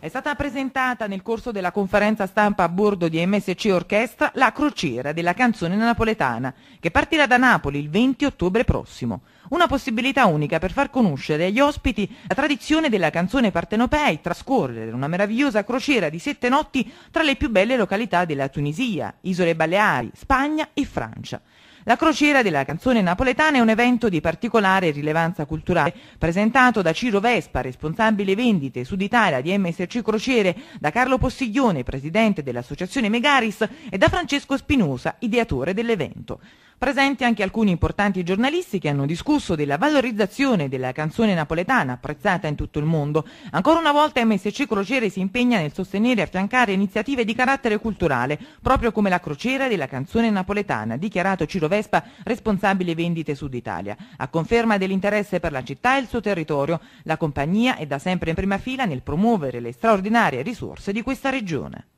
È stata presentata nel corso della conferenza stampa a bordo di MSC Orchestra la crociera della canzone napoletana, che partirà da Napoli il 20 ottobre prossimo. Una possibilità unica per far conoscere agli ospiti la tradizione della canzone partenopea e trascorrere una meravigliosa crociera di sette notti tra le più belle località della Tunisia, Isole Baleari, Spagna e Francia. La crociera della canzone napoletana è un evento di particolare rilevanza culturale presentato da Ciro Vespa, responsabile vendite Sud Italia di MSC merci crociere, da Carlo Postiglione, presidente dell'associazione Megaris, e da Francesco Spinosa, ideatore dell'evento. Presenti anche alcuni importanti giornalisti che hanno discusso della valorizzazione della canzone napoletana apprezzata in tutto il mondo. Ancora una volta MSC Crociere si impegna nel sostenere e affiancare iniziative di carattere culturale, proprio come la crociera della canzone napoletana, dichiarato Ciro Vespa, responsabile vendite Sud Italia. A conferma dell'interesse per la città e il suo territorio, la compagnia è da sempre in prima fila nel promuovere le straordinarie risorse di questa regione.